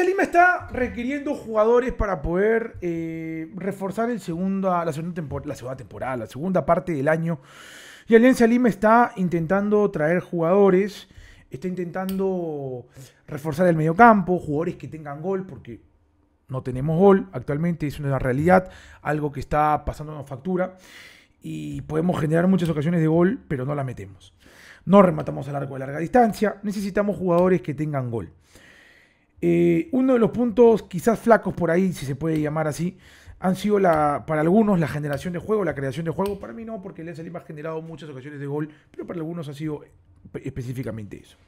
Alianza Lima está requiriendo jugadores para poder eh, reforzar el la, segunda temporada, la segunda parte del año. Y Alianza Lima está intentando traer jugadores, está intentando reforzar el mediocampo, jugadores que tengan gol, porque no tenemos gol actualmente, es una realidad, algo que está pasando una factura. Y podemos generar muchas ocasiones de gol, pero no la metemos. No rematamos a largo de larga distancia, necesitamos jugadores que tengan gol. Eh, uno de los puntos quizás flacos por ahí, si se puede llamar así, han sido para algunos la generación de juego, la creación de juego. Para mí no, porque el Lima ha generado muchas ocasiones de gol, pero para algunos ha sido específicamente eso.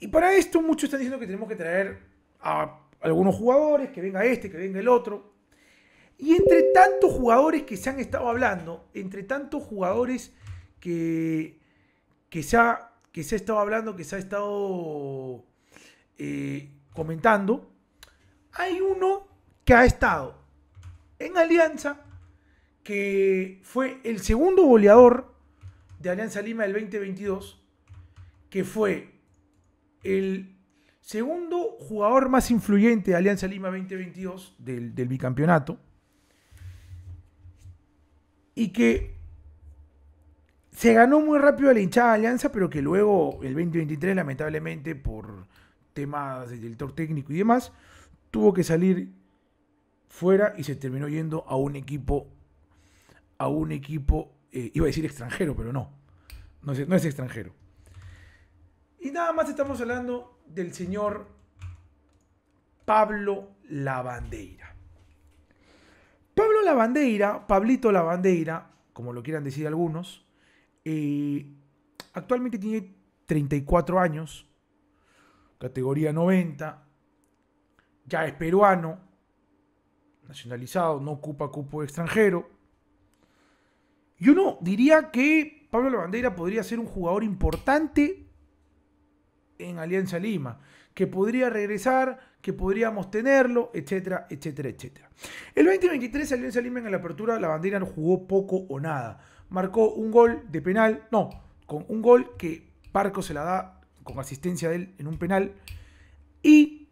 Y para esto muchos están diciendo que tenemos que traer a algunos jugadores, que venga este, que venga el otro. Y entre tantos jugadores que se han estado hablando, entre tantos jugadores que, que, se, que se ha estado hablando, que se ha estado eh, comentando, hay uno que ha estado en Alianza, que fue el segundo goleador de Alianza Lima del 2022, que fue el segundo jugador más influyente de Alianza Lima 2022 del, del bicampeonato, y que se ganó muy rápido a la hinchada Alianza, pero que luego el 2023 lamentablemente por temas del director técnico y demás, tuvo que salir fuera y se terminó yendo a un equipo, a un equipo, eh, iba a decir extranjero, pero no, no es, extranjero. Y nada más estamos hablando del señor Pablo Lavandeira. Pablo Lavandeira, Pablito Lavandeira, como lo quieran decir algunos, eh, actualmente tiene 34 años, categoría 90, ya es peruano, nacionalizado, no ocupa cupo extranjero. Y uno diría que Pablo Lavandera podría ser un jugador importante en Alianza Lima, que podría regresar, que podríamos tenerlo, etcétera, etcétera, etcétera. El 2023 Alianza Lima en la apertura, Lavandera no jugó poco o nada. Marcó un gol de penal, no, con un gol que Parco se la da con asistencia de él en un penal. Y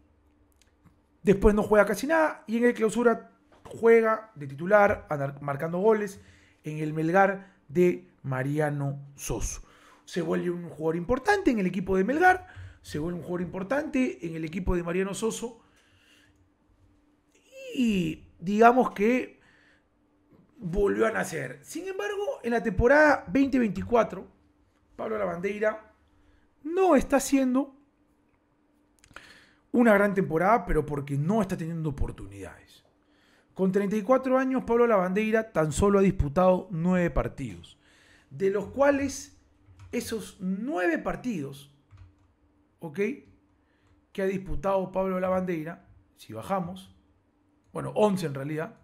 después no juega casi nada. Y en el clausura juega de titular, marcando goles. En el Melgar de Mariano Soso. Se vuelve un jugador importante en el equipo de Melgar. Se vuelve un jugador importante en el equipo de Mariano Soso. Y digamos que volvió a nacer. Sin embargo, en la temporada 2024, Pablo Lavandeira no está haciendo una gran temporada, pero porque no está teniendo oportunidades. Con 34 años, Pablo Lavandeira tan solo ha disputado 9 partidos, de los cuales esos 9 partidos, ¿ok? Que ha disputado Pablo Lavandeira, si bajamos, bueno, 11 en realidad,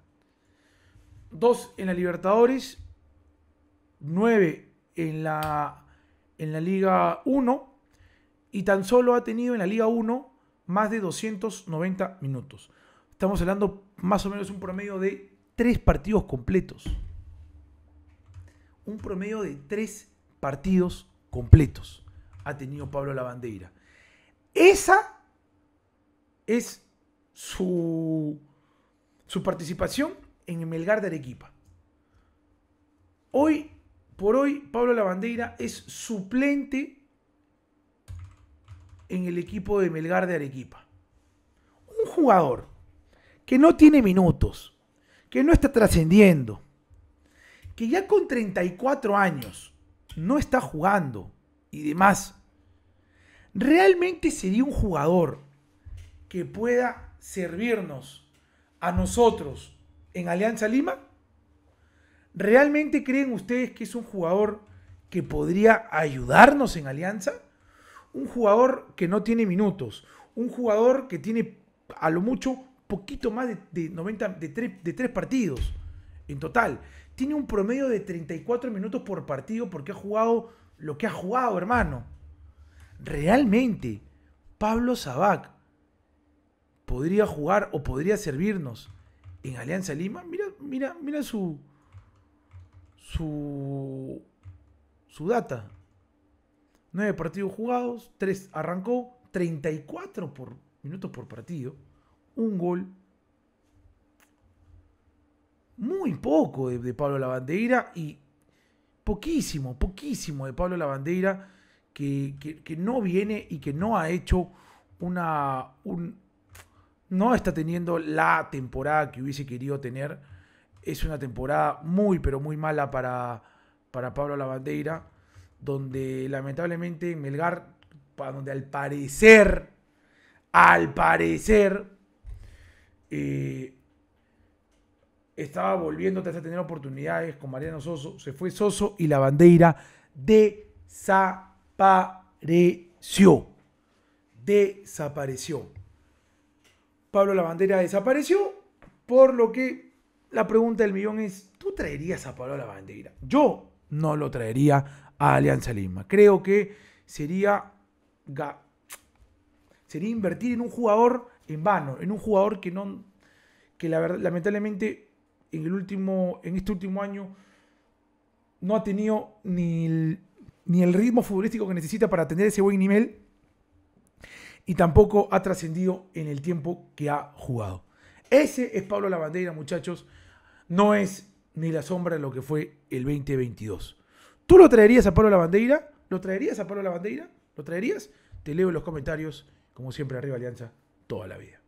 2 en la Libertadores, 9 en la, en la Liga 1 y tan solo ha tenido en la Liga 1 más de 290 minutos. Estamos hablando más o menos un promedio de tres partidos completos. Un promedio de tres partidos completos ha tenido Pablo Lavandeira. Esa es su, su participación en el Melgar de Arequipa. Hoy por hoy, Pablo Lavandeira es suplente en el equipo de Melgar de Arequipa. Un jugador que no tiene minutos, que no está trascendiendo, que ya con 34 años no está jugando y demás, realmente sería un jugador que pueda servirnos a nosotros en Alianza Lima? ¿Realmente creen ustedes que es un jugador que podría ayudarnos en Alianza? un jugador que no tiene minutos, un jugador que tiene a lo mucho poquito más de, 90, tres, de tres partidos en total. Tiene un promedio de 34 minutos por partido porque ha jugado lo que ha jugado, hermano. Realmente, Pablo Sabac podría jugar o podría servirnos en Alianza Lima. Mira, mira, mira su, su, su data. 9 partidos jugados, 3 arrancó, 34 por, minutos por partido, un gol. Muy poco de, Pablo Lavandeira y poquísimo, poquísimo de Pablo Lavandeira que, que, que no viene y que no ha hecho una. Un, no está teniendo la temporada que hubiese querido tener. Es una temporada muy, pero muy mala para, para Pablo Lavandeira donde lamentablemente Melgar, donde al parecer, al parecer, eh, estaba volviendo a tener oportunidades con Mariano Soso, se fue Soso y la bandera desapareció. Desapareció. Pablo la bandera desapareció, por lo que la pregunta del millón es, ¿tú traerías a Pablo la bandera? Yo no lo traería Alianza Lima. Creo que sería, sería invertir en un jugador en vano, en un jugador que no que la verdad, lamentablemente en el último en este último año no ha tenido ni ni el ritmo futbolístico que necesita para tener ese buen nivel y tampoco ha trascendido en el tiempo que ha jugado. Ese es Pablo Lavandeira, muchachos. No es ni la sombra de lo que fue el 2022. ¿Tú lo traerías a Pablo la bandera? ¿Lo traerías a Pablo la bandera? ¿Lo traerías? Te leo en los comentarios, como siempre, arriba Alianza, toda la vida.